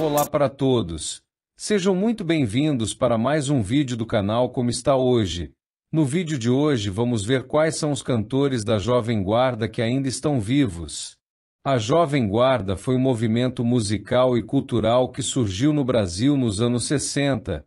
Olá para todos! Sejam muito bem-vindos para mais um vídeo do canal Como Está Hoje. No vídeo de hoje vamos ver quais são os cantores da Jovem Guarda que ainda estão vivos. A Jovem Guarda foi um movimento musical e cultural que surgiu no Brasil nos anos 60,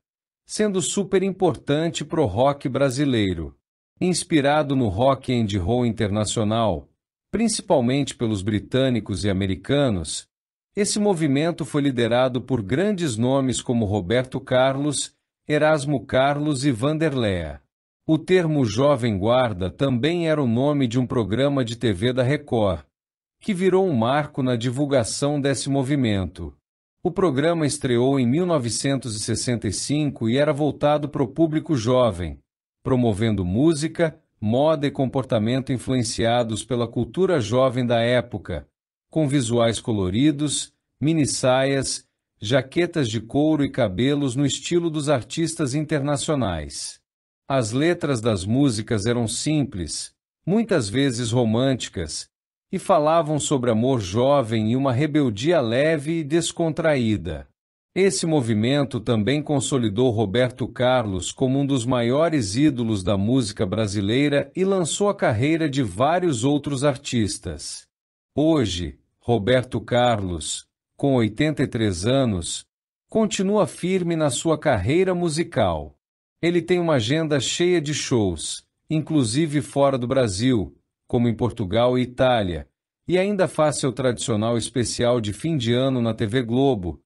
sendo super importante pro rock brasileiro. Inspirado no rock and roll internacional, principalmente pelos britânicos e americanos, esse movimento foi liderado por grandes nomes como Roberto Carlos, Erasmo Carlos e Vanderléa. O termo Jovem Guarda também era o nome de um programa de TV da Record, que virou um marco na divulgação desse movimento. O programa estreou em 1965 e era voltado para o público jovem, promovendo música, moda e comportamento influenciados pela cultura jovem da época com visuais coloridos, mini saias, jaquetas de couro e cabelos no estilo dos artistas internacionais. As letras das músicas eram simples, muitas vezes românticas, e falavam sobre amor jovem e uma rebeldia leve e descontraída. Esse movimento também consolidou Roberto Carlos como um dos maiores ídolos da música brasileira e lançou a carreira de vários outros artistas. Hoje, Roberto Carlos, com 83 anos, continua firme na sua carreira musical. Ele tem uma agenda cheia de shows, inclusive fora do Brasil, como em Portugal e Itália, e ainda faz seu tradicional especial de fim de ano na TV Globo.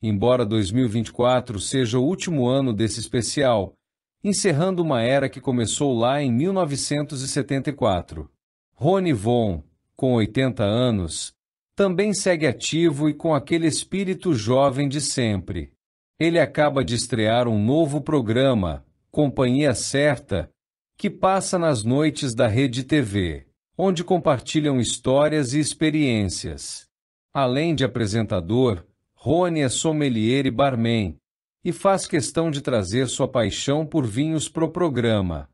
Embora 2024 seja o último ano desse especial, encerrando uma era que começou lá em 1974. Rony Von, com 80 anos, também segue ativo e com aquele espírito jovem de sempre. Ele acaba de estrear um novo programa, Companhia Certa, que passa nas noites da Rede TV, onde compartilham histórias e experiências. Além de apresentador, Rony é sommelier e barman, e faz questão de trazer sua paixão por vinhos pro programa.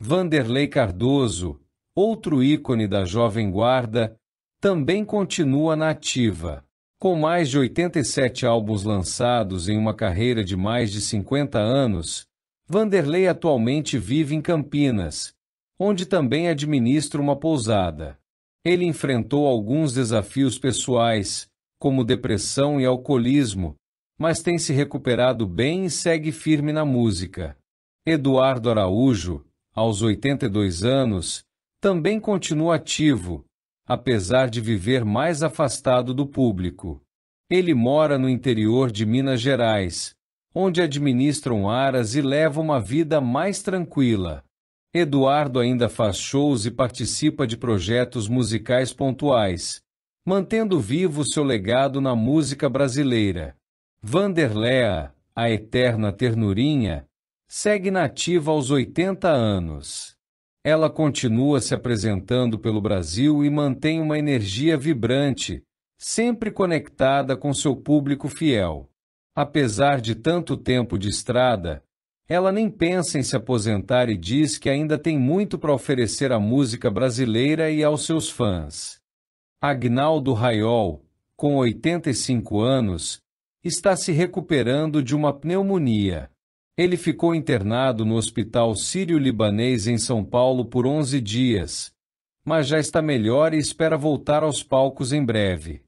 Vanderlei Cardoso, outro ícone da Jovem Guarda, também continua na ativa. Com mais de 87 álbuns lançados em uma carreira de mais de 50 anos, Vanderlei atualmente vive em Campinas, onde também administra uma pousada. Ele enfrentou alguns desafios pessoais, como depressão e alcoolismo, mas tem se recuperado bem e segue firme na música. Eduardo Araújo, aos 82 anos, também continua ativo, apesar de viver mais afastado do público. Ele mora no interior de Minas Gerais, onde administram aras e leva uma vida mais tranquila. Eduardo ainda faz shows e participa de projetos musicais pontuais, mantendo vivo seu legado na música brasileira. Vanderlea, a eterna ternurinha, segue nativa aos 80 anos. Ela continua se apresentando pelo Brasil e mantém uma energia vibrante, sempre conectada com seu público fiel. Apesar de tanto tempo de estrada, ela nem pensa em se aposentar e diz que ainda tem muito para oferecer à música brasileira e aos seus fãs. Agnaldo Raiol, com 85 anos, está se recuperando de uma pneumonia. Ele ficou internado no Hospital Sírio-Libanês em São Paulo por 11 dias, mas já está melhor e espera voltar aos palcos em breve.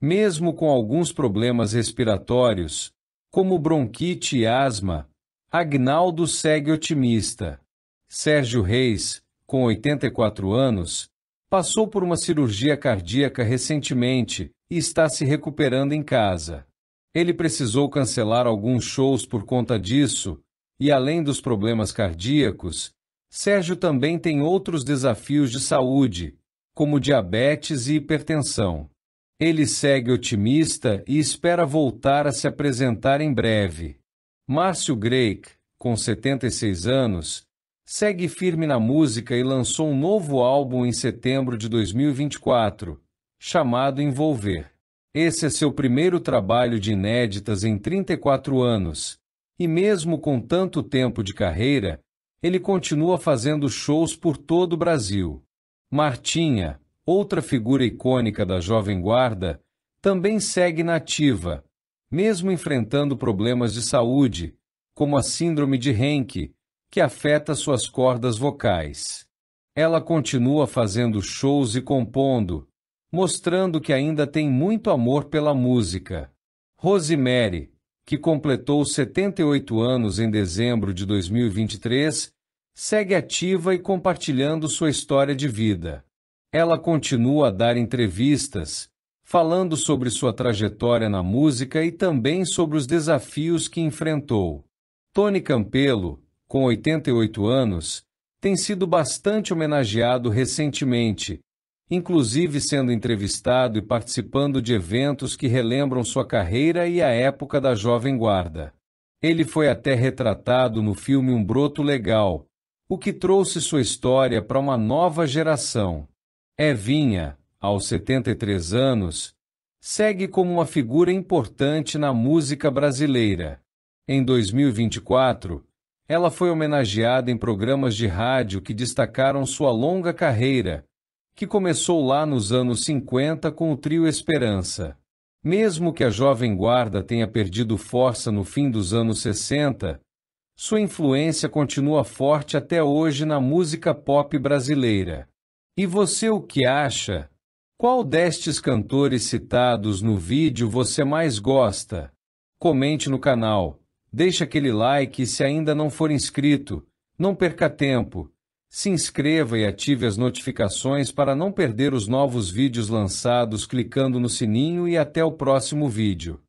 Mesmo com alguns problemas respiratórios, como bronquite e asma, Agnaldo segue otimista. Sérgio Reis, com 84 anos, passou por uma cirurgia cardíaca recentemente e está se recuperando em casa. Ele precisou cancelar alguns shows por conta disso, e além dos problemas cardíacos, Sérgio também tem outros desafios de saúde, como diabetes e hipertensão. Ele segue otimista e espera voltar a se apresentar em breve. Márcio Greik, com 76 anos, segue firme na música e lançou um novo álbum em setembro de 2024, chamado Envolver. Esse é seu primeiro trabalho de inéditas em 34 anos, e mesmo com tanto tempo de carreira, ele continua fazendo shows por todo o Brasil. Martinha, outra figura icônica da Jovem Guarda, também segue nativa, mesmo enfrentando problemas de saúde, como a síndrome de Henke, que afeta suas cordas vocais. Ela continua fazendo shows e compondo, mostrando que ainda tem muito amor pela música. Rosemary, que completou 78 anos em dezembro de 2023, segue ativa e compartilhando sua história de vida. Ela continua a dar entrevistas, falando sobre sua trajetória na música e também sobre os desafios que enfrentou. Tony Campelo, com 88 anos, tem sido bastante homenageado recentemente, inclusive sendo entrevistado e participando de eventos que relembram sua carreira e a época da Jovem Guarda. Ele foi até retratado no filme Um Broto Legal, o que trouxe sua história para uma nova geração. Evinha, aos 73 anos, segue como uma figura importante na música brasileira. Em 2024, ela foi homenageada em programas de rádio que destacaram sua longa carreira, que começou lá nos anos 50 com o trio Esperança. Mesmo que a Jovem Guarda tenha perdido força no fim dos anos 60, sua influência continua forte até hoje na música pop brasileira. E você o que acha? Qual destes cantores citados no vídeo você mais gosta? Comente no canal, deixe aquele like e se ainda não for inscrito, não perca tempo, se inscreva e ative as notificações para não perder os novos vídeos lançados clicando no sininho e até o próximo vídeo.